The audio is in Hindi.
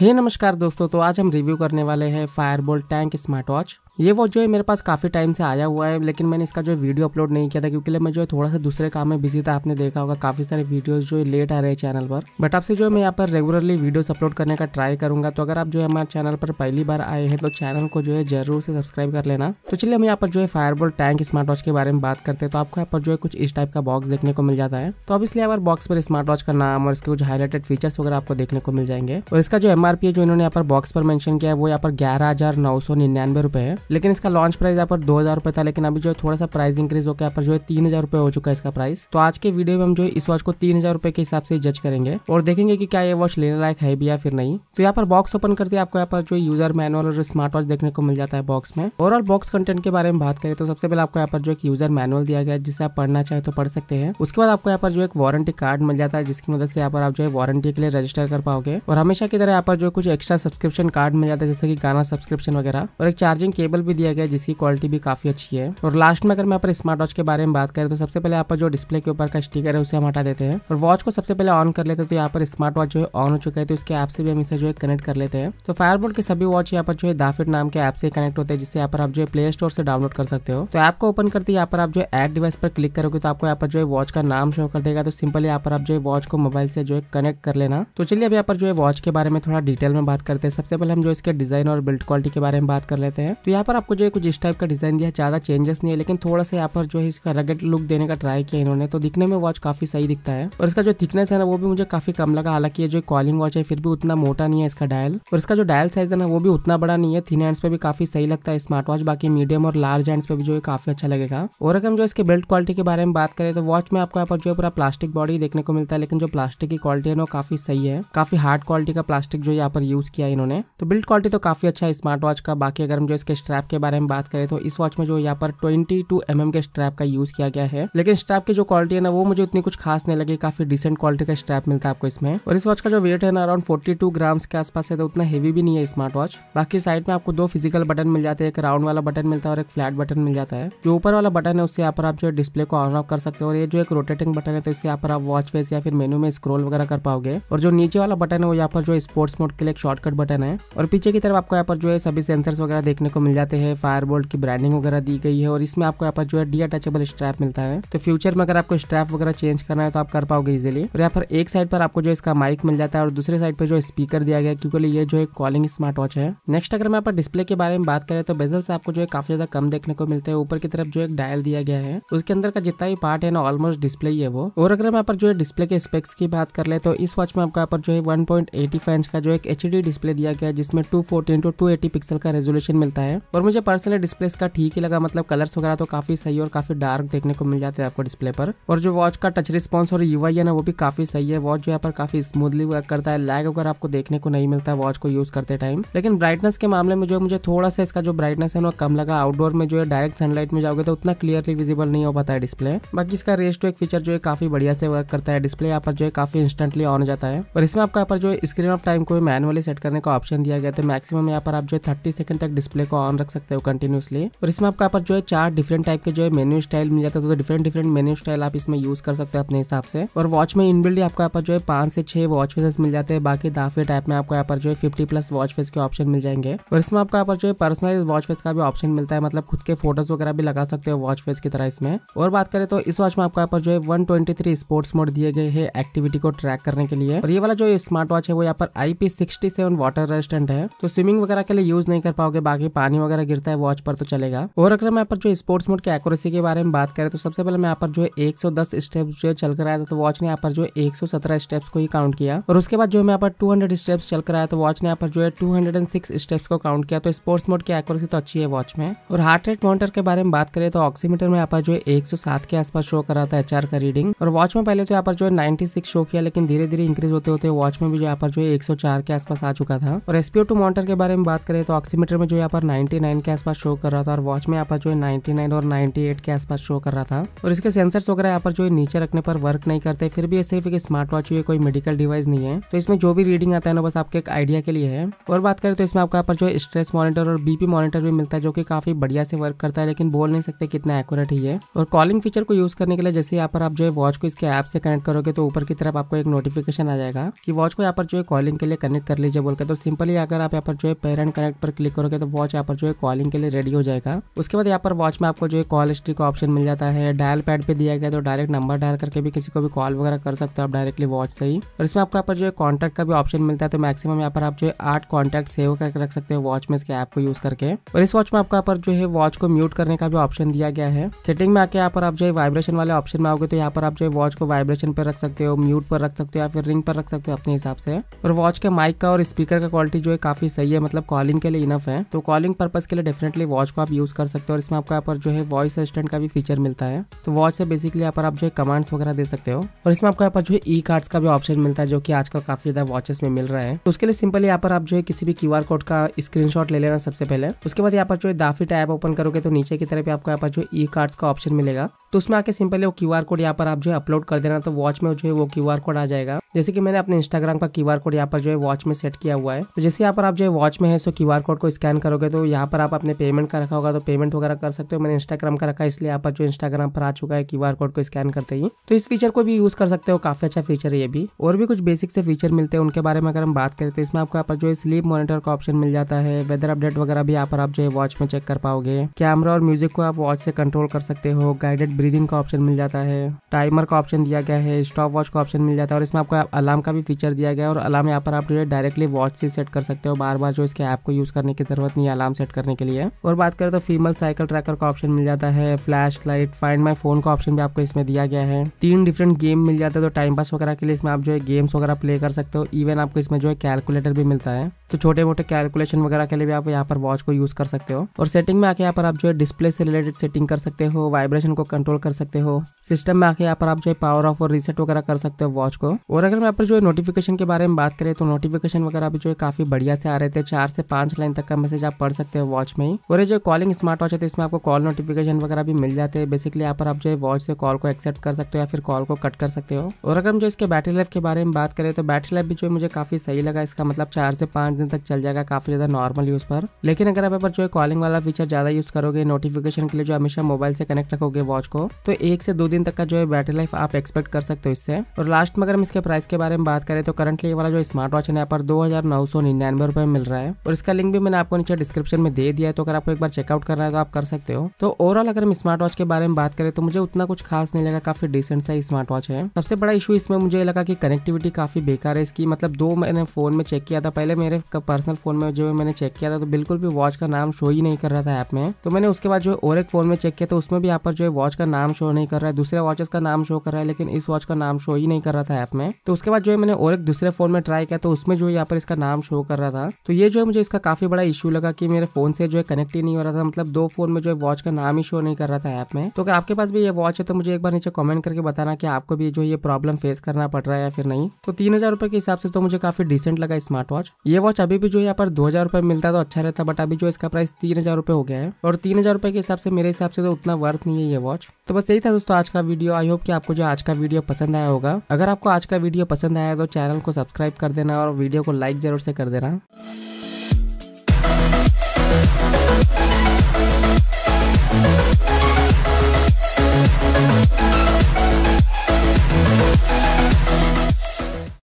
हे hey, नमस्कार दोस्तों तो आज हम रिव्यू करने वाले हैं फायरबोल्ट टैंक स्मार्ट वॉच ये वॉच जो है मेरे पास काफ़ी टाइम से आया हुआ है लेकिन मैंने इसका जो वीडियो अपलोड नहीं किया था क्योंकि मैं जो है थोड़ा सा दूसरे काम में बिजी था आपने देखा होगा काफ़ी सारे वीडियोज़ जो है लेट आ रहे हैं चैनल पर बट आपसे जो है मैं यहाँ पर रेगुलरली वीडियोस अपलोड करने का ट्राई करूंगा तो अगर आप जो है हमारे चैनल पर पहली बार आए हैं तो चैनल को जो है जरूर से सब्सक्राइब कर लेना तो चलिए हम यहाँ पर जो है फायरबोल टैंक स्मार्ट वॉच के बारे में बात करते हैं तो आपको यहाँ पर जो है कुछ इस टाइप का बॉक्स देखने को मिल जाता है तो अब इसलिए हमारे बॉक्स पर स्मार्ट वॉच का नाम और इसके कुछ हाईलाइटेड फीचर्स वगैरह आपको देखने को मिल जाएंगे और इसका जो एमआरपी है जो इन्होंने यहाँ पर बॉक्स पर मैंशन किया है वो यहाँ पर ग्यारह हजार नौ सौ निन्यानवे रुपए है लेकिन इसका लॉन्च प्राइस यहाँ पर दो हज़ार रुपये था लेकिन अभी जो है थोड़ा सा प्राइस इंक्रीज होकर यहाँ पर जो है तीन हज़ार रुपये हो चुका है इसका प्राइस तो आज के वीडियो में हम जो है इस वॉच को तीन हज़ार रुपए के हिसाब से जज करेंगे और देखेंगे की क्या ये वॉच लेने लायक है भी या फिर नहीं तो यहाँ पर बॉक्स ओपन करते आपको यहाँ पर जो यूजर मैनुअल और स्मार्ट वॉच देखने को मिल जाता है बॉक्स में ओवरऑल बॉक्स कंटेंट के बारे में बात करें तो सबसे पहले आपको यहाँ पर जो एक यूजर मैनुअल दिया गया है जिसे आप पढ़ना चाहे तो पढ़ सकते हैं उसके बाद आपको यहाँ पर जो एक वारंटी कार्ड मिल जाता है जिसकी मदद से यहाँ पर आप जो है वारंटी के लिए रजिस्टर कर पाओगे और हमेशा की तरह यहाँ पर जो कुछ एक्स्ट्रा सब्सक्रिप्शन कार्ड मिल जाता है जैसे कि गाना सब्सक्रिप्शन वगैरह और एक चार्जिंग केबल मॉडल भी दिया गया है जिसकी क्वालिटी भी काफी अच्छी है और लास्ट में अगर मैं पर स्मार्ट वॉच के बारे में बात करें तो सबसे पहले आप जो डिस्प्ले के ऊपर का स्टिकर है उसे हम हटा देते हैं और वॉच को सबसे पहले ऑन कर लेते हैं तो यहाँ पर स्मार्ट वॉच जो है ऑन हो चुका है तो इसके ऐप से भी हम इसे जो है कनेक्ट कर लेते हैं तो फायरबोल्ट के सभी वॉच यहाँ पर जो है दाफिट नाम के ऐप से कनेक्ट होते हैं जिससे यहाँ पर आप जो है प्ले स्टोर से डाउनलोड कर सकते हो तो ऐप को ओपन करते यहाँ पर आप जो है एड डिवाइस पर क्लिक करोगे तो आपको यहाँ पर जो है वॉच का नाम शो कर देगा तो सिंपल यहाँ पर आप जो है वॉच को मोबाइल से जो है कनेक्ट कर लेना तो चलिए अब यहाँ पर जो है वॉच के बारे में थोड़ा डिटेल में बात करते हैं सबसे पहले हम जो इसके डिजाइन और बिल्ड क्वालिटी के बारे में बात कर लेते हैं तो यहाँ यहाँ पर आपको जो है कुछ इस टाइप का डिज़ाइन दिया ज़्यादा चेंजेस नहीं है लेकिन थोड़ा सा यहाँ पर जो है इसका रगेड लुक देने का ट्राई किया इन्होंने तो दिखने में वॉच काफ़ी सही दिखता है और इसका जो थिकनेस है ना वो भी मुझे काफ़ी कम लगा हालांकि ये जो कॉलिंग वॉच है फिर भी उतना मोटा नहीं है इसका डायल और इसका जो डायल साइज है ना वो भी उतना बड़ा नहीं है थिन हैंड्स पे भी काफ़ी सही लगता है स्मार्ट वॉच बाकी मीडियम और लार्ज हैंड्स पे भी जो है काफ़ी अच्छा लगेगा और अगर हम जो इसके बिल्ट क्वालिटी के बारे में बात करें तो वॉच में आपको यहाँ पर जो है पूरा प्लास्टिक बॉडी देखने को मिलता है लेकिन जो प्लास्टिक की क्वालिटी है ना काफ़ी सही है काफ़ी हार्ड क्वालिटी का प्लास्टिक जो यहाँ पर यूज़ किया इन्होंने तो बिल्ड क्वालिटी तो काफ़ी अच्छा है स्मार्ट वॉच का बाकी अगर हम जो इसके स्ट्रैप के बारे में बात करें तो इस वॉच में जो यहाँ पर ट्वेंटी टू mm के स्ट्रैप का यूज किया गया है लेकिन स्ट्रैप की जो क्वालिटी है ना वो मुझे उतनी कुछ खास नहीं लगी काफी डिसेंट क्वालिटी का स्ट्रैप मिलता है आपको इसमें और इस वॉच का जो वेट है ना अराउंड फोर्टी टू ग्राम्स के आसपास है तो उतना हेवी भी नहीं है स्मार्ट वॉच बाकी साइड में आपको दो फिजिकल बटन मिल जाते हैं एक राउंड वाला बटन मिलता है और एक फ्लैट बटन मिल जाता है जो ऊपर वाला बटन है उससे यहाँ पर आप जो डिस्प्ले को ऑन ऑफ कर सकते हो और ये जो एक रोटेटिंग बटन है तो इससे यहाँ पर आप वॉच फेस या फिर मेन्यू में स्क्रोल वगैरह कर पाओगे और जो नीचे वाला बटन है वो यहाँ पर जो स्पोर्ट्स मोड के लिए एक शॉर्टकट बटन है और पीछे की तरफ आपको यहाँ पर जो है सभी सेंसर्स वगैरह देखने को मिल जाते हैं फायर बोल्ट की ब्रांडिंग वगैरह दी गई है और इसमें आपको यहाँ पर जो है डी अटैचेबल स्ट्रैप मिलता है तो फ्यूचर में अगर आपको स्ट्रैप वगैरह चेंज करना है तो आप कर पाओगे इजिली और यहाँ पर एक साइड पर आपको जो इसका माइक मिल जाता है और दूसरे साइड पर जो स्पीकर दिया गया क्योंकि ये जो है कॉलिंग स्मार्ट वॉच है नेक्स्ट अगर मैं यहाँ पर डिस्प्ले के बारे में बात करें तो से आपको जो है काफी ज्यादा कम देखने को मिलते हैं ऊपर की तरफ जो एक डायल दिया गया है उसके अंदर का जितना भी पार्ट है ना ऑलमोस्ट डिस्प्ले ही है वो और अगर मैं यहाँ पर जो है डिस्प्ले के स्पेक्स की बात कर ले तो इस वॉच में आपको यहाँ पर जो है वन इंच का जो एक एच डिस्प्ले दिया गया है जिसमें two forty into two eighty pixel का रेजोल्यूशन मिलता है और मुझे पर्सनली डिस्प्ले इसका ठीक ही लगा मतलब कलर्स वगैरह तो काफी सही और काफी डार्क देखने को मिल जाते हैं आपको डिस्प्ले पर और जो वॉच का टच रिस्पॉन्स और यूआई है ना वो भी काफी सही है वॉच जो यहाँ पर काफी स्मूथली वर्क करता है लैग वगैरह आपको देखने को नहीं मिलता वॉच को यूज करते टाइम लेकिन ब्राइटनेस के मामले में जो मुझे थोड़ा सा इसका जो ब्राइटनेस है ना कम लगा आउटडोर में जो है डायरेक्ट सनलाइट में जाओगे तो उतना क्लियरली विजिबल नहीं हो पाता है डिस्प्ले बाकी इसका रेस टू एक फीचर जो है काफी बढ़िया से वर्क करता है डिस्प्ले यहाँ पर जो है काफी इंस्टेंटली ऑन हो जाता है और इसमें आपको यहाँ पर जो स्क्रीन ऑफ टाइम को मैनुअली सेट करने का ऑप्शन दिया गया था मैक्सिमम तो यहाँ पर आप जो है थर्टी सेकंड तक डिस्प्ले को ऑन रख सकते हो कंटिन्यूसली और इसमें आपको यहाँ पर जो है चार डिफरेंट टाइप के जो है मेन्यू स्टाइल मिल जाता है तो डिफरेंट डिफरेंट मेन्यू स्टाइल आप इसमें यूज कर सकते हो अपने हिसाब से और वॉच में इनबिल्ड आपको यहाँ पर जो है पांच से छह वॉच फेसेस मिल जाते हैं बाकी दाफे टाइप में आपको यहाँ पर जो है फिफ्टी प्लस वॉच फेस के ऑप्शन मिल जाएंगे और इसमें आपको यहाँ पर जो है पर्सनल वॉच फेस का भी ऑप्शन मिलता है मतलब खुद के फोटोज वगैरह भी लगा सकते हो वॉच फेस की तरह इसमें और बात करें तो इस वॉच में आपको यहाँ पर जो है वन स्पोर्ट्स मोड दिए गए हैं एक्टिविटी को ट्रैक करने के लिए और ये वाला जो स्मार्ट वॉच है वो यहाँ पर आई पी वाटर रेजिस्टेंट है तो स्विमिंग वगैरह के लिए यूज नहीं कर पाओगे बाकी पानी वगैरह गिरता है वॉच पर तो चलेगा और अगर मैं पर जो स्पोर्ट्स मोड के एक्यूरेसी के बारे में बात करें तो सबसे पहले मैं पर जो है एक स्टेप्स जो है चलकर आया था तो वॉच ने यहाँ पर जो एक सौ सत्रह स्टेप्स को ही काउंट किया और उसके बाद जो मैं पर टू हंड्रेड स्टेप्स चल कर आया तो वॉच ने यहाँ पर जो है two hundred and six steps को काउंट किया तो स्पोर्ट्स मोड की एक्यूरेसी तो अच्छी है वॉच में और हार्ट रेट मॉनिटर के बारे में बात करें तो ऑक्सीमीटर में यहाँ पर जो है एक सौ सात के आसपास शो कर रहा था एच का रीडिंग और वॉच में पहले तो यहाँ पर जो है नाइनटी सिक्स शो किया लेकिन धीरे धीरे इंक्रीज होते होते वॉच में भी जो यहाँ पर जो है एक सौ चार के आसपास आ चुका था और एसपीओ टू मॉनिटर के बारे में बात करें तो ऑक्सीमीटर में जो यहाँ पर नाइन्टी नाइन के आसपास शो कर रहा था और वॉच में यहाँ पर जो है 99 नाइन और 98 एट के आसपास शो कर रहा था और इसके सेंसर्स वगैरह यहाँ पर जो है नीचे रखने पर वर्क नहीं करते फिर भी ये सिर्फ एक स्मार्ट वॉच हुई कोई मेडिकल डिवाइस नहीं है तो इसमें जो भी रीडिंग आता है ना बस आपके एक आइडिया के लिए है और बात करें तो इसमें आपको यहाँ पर जो है स्ट्रेस मॉनिटर और बीपी मॉनिटर भी मिलता है जो की काफी बढ़िया से वर्क करता है लेकिन बोल नहीं सकते कितना एक्यूरेट ही है और कॉलिंग फीचर को यूज करने के लिए जैसे यहाँ पर आप जो है वॉच को इसके ऐप से कनेक्ट करोगे तो ऊपर की तरफ आपको एक नोटिफिकेशन आ जाएगा कि वॉच को यहाँ पर जो है कॉलिंग के लिए कनेक्ट कर लीजिए बोलकर तो सिंपली अगर आप यहाँ पर जो है पेरेंट कनेक्ट पर क्लिक करोगे तो वॉच यहाँ पर जो है है कॉलिंग के लिए रेडी हो जाएगा उसके बाद यहाँ पर वॉच में आपको जो है कॉल हिस्ट्री का ऑप्शन मिल जाता है डायल पैड पे दिया गया तो डायरेक्ट नंबर डायल करके भी किसी को भी कॉल वगैरह कर सकते हो आप डायरेक्टली वॉच से ही और इसमें आपको यहाँ पर जो है कॉन्टैक्ट का भी ऑप्शन मिलता है तो मैक्सिमम यहाँ पर आप जो है आठ कॉन्टैक्ट सेव करके रख सकते हो वॉच में इसके ऐप को यूज करके और इस वॉच में आपको यहाँ पर जो है वॉच को म्यूट करने का भी ऑप्शन दिया गया है सेटिंग में आके यहाँ पर आप जो है वाइब्रेशन वाले ऑप्शन में आओगे तो यहाँ पर आप जो है वॉच को वाइब्रेशन पर रख सकते हो म्यूट पर रख सकते हो या फिर रिंग पर रख सकते हो अपने हिसाब से और वॉच के माइक का और स्पीकर का क्वालिटी जो है काफी सही है मतलब कॉलिंग के लिए इनफ है तो कॉलिंग पर पर्पज़ के लिए डेफिनेटली वॉच को आप यूज़ कर सकते हो और इसमें आपको यहाँ पर जो है वॉइस असिस्टेंट का भी फीचर मिलता है तो वॉच से बेसिकली यहाँ पर आप जो है कमांड्स वगैरह दे सकते हो और इसमें आपको यहाँ पर जो है ई कार्ड्स का भी ऑप्शन मिलता है जो कि आजकल काफी ज्यादा वॉचेस में मिल रहा है तो उसके लिए सिंपल यहाँ पर आप जो है किसी भी क्यू कोड का स्क्रीनशॉट ले लेना सबसे पहले उसके बाद यहाँ पर जो है दाफी टाइप ओपन करोगे तो नीचे की तरफ आपको यहाँ पर जो ई कार्ड्स का ऑप्शन मिलेगा तो उसमें आके सिंपली वो क्यू कोड यहाँ पर आप जो है अपलोड कर देना तो वॉच में जो है वो क्यू कोड आ जाएगा जैसे कि मैंने अपने इंस्टाग्राम का क्यू कोड यहाँ पर जो है वॉच में सेट किया हुआ है तो जैसे यहाँ पर आप जो है वॉच में है सो क्यू कोड को स्कैन करोगे तो यहाँ पर आप अपने पेमेंट का रखा होगा तो पेमेंट वगैरह कर सकते हो मैंने इंस्टाग्राम का रखा है इसलिए यहाँ पर जो इंस्टाग्राम पर आ चुका है क्यू कोड को स्कैन करते ही तो इस फीचर को भी यूज कर सकते हो काफी अच्छा फीचर है ये भी और भी कुछ बेसिक से फीचर मिलते हैं उनके बारे में अगर हम बात करें तो इसमें आपको यहाँ पर जो है स्लीप मॉनिटर का ऑप्शन मिल जाता है वेदर अपडेट वगैरह भी यहाँ पर आप जो है वॉच में चेक कर पाओगे कैमरा और म्यूजिक को आप वॉच से कंट्रोल कर सकते हो गाइडेड ब्रीदिंग का ऑप्शन मिल जाता है टाइमर का ऑप्शन दिया गया है स्टॉप वॉच का ऑप्शन मिल जाता है और इसमें आपको अलार्म का भी फीचर दिया गया है और अलार्म यहाँ पर आप जो है डायरेक्टली वॉच से सेट कर सकते हो बार बार जो इसके ऐप को यूज़ करने की ज़रूरत नहीं है अलार्म सेट करने के लिए और बात करें तो फीमेल साइकिल ट्रैकर का ऑप्शन मिल जाता है flash light find my phone का ऑप्शन भी आपको इसमें दिया गया है तीन डिफरेंट गेम मिल जाता है तो टाइम पास वगैरह के लिए इसमें आप जो है गेम्स वगैरह प्ले कर सकते हो इवन आपको इसमें जो है कैलकुलेटर भी मिलता है तो छोटे मोटे कैलकुलेशन वगैरह के लिए भी आप यहाँ पर वॉच को यूज कर सकते हो और सेटिंग में आके यहाँ पर आप जो है डिस्प्ले से रिलेटेड सेटिंग कर सकते हो वाइब्रेशन को कंट्रोल कर सकते हो सिस्टम में आके यहाँ पर आप जो है पावर ऑफ और रीसेट वगैरह कर सकते हो वॉच को और अगर मैं पर जो है नोटिफिकेशन के बारे में बात करें तो नोटिफिकेशन वगैरह भी जो है काफी बढ़िया से आ रहे थे चार से पांच लाइन तक का मैसेज आप पढ़ सकते हो वॉच में ही और जो कॉलिंग स्मार्ट वॉच है तो इसमें आपको कॉल नोटिफिकेशन वगैरह भी मिल जाते हैं बेसिकली यहाँ पर आप जो है वॉच से कॉल को एक्सेप्ट कर सकते हो या फिर कॉल को कट कर सकते हो और अगर हम जो इसके बैटरी लाइफ के बारे में बात करें तो बैटरी लाइफ भी जो है मुझे काफी सही लगा इसका मतलब चार से पांच दिन तक चल जाएगा काफी ज्यादा नॉर्मल यूज पर लेकिन अगर आप जो है कॉलिंग वाला फीचर ज्यादा यूज करोगे नोटिफिकेशन के लिए जो हमेशा मोबाइल से कनेक्ट रखोगे वॉच को तो एक से दो दिन तक का जो है बैटरी लाइफ आप एक्सपेक्ट कर सकते हो इससे और लास्ट में अगर हम इसके प्राइस प्राइस के बारे में बात करें तो करंटली वाला जो स्मार्ट वॉच है यहाँ पर दो हजार मिल रहा है और इसका लिंक भी मैंने आपको नीचे डिस्क्रिप्शन में दे दिया है तो अगर आपको एक बार चेकआउट करना है तो आप कर सकते हो तो ओवरऑल अगर हम स्मार्ट वॉच के बारे में बात करें तो मुझे उतना कुछ खास नहीं लगा काफी डिसेंट सा स्मार्ट वॉच है सबसे बड़ा इशू इसमें मुझे लगा कि कनेक्टिविटी काफी बेकार है इसकी मतलब दो मैंने फोन में चेक किया था पहले मेरे पर्सनल फोन में जो मैंने चेक किया था तो बिल्कुल भी वॉच का नाम शो ही नहीं कर रहा था ऐप में तो मैंने उसके बाद जो और एक फोन में चेक किया तो उसमें भी यहाँ पर जो है वॉच का नाम शो नहीं कर रहा है दूसरे वॉचेस का नाम शो कर रहा है लेकिन इस वॉच का नाम शो ही नहीं कर रहा था ऐप में तो तो उसके बाद जो है मैंने और एक दूसरे फ़ोन में ट्राई किया तो उसमें जो यहाँ पर इसका नाम शो कर रहा था तो ये जो है मुझे इसका काफ़ी बड़ा इशू लगा कि मेरे फ़ोन से जो है कनेक्ट ही नहीं हो रहा था मतलब दो फ़ोन में जो है वॉच का नाम ही शो नहीं कर रहा था ऐप में तो अगर आपके पास भी ये वॉच है तो मुझे एक बार नीचे कॉमेंट करके बताना कि आपको भी जो ये प्रॉब्लम फेस करना पड़ रहा है या फिर नहीं तो तीन हज़ार के हिसाब से तो मुझे काफ़ी डिसेंट लगा स्मार्ट वॉच ये वॉच अभी भी जो यहाँ पर दो हज़ार रुपये मिलता तो अच्छा रहता बट अभी जो इसका प्राइस तीन हज़ार रुपये हो गया है और तीन हज़ार के हिसाब से मेरे हिसाब से तो उतना वर्थ नहीं है ये वॉच तो बस यही था दोस्तों आज का वीडियो आई होप की आपको जो आज का वीडियो पसंद आया होगा अगर आपको आज का वीडियो वीडियो पसंद आया तो चैनल को सब्सक्राइब कर देना और वीडियो को लाइक ज़रूर से कर देना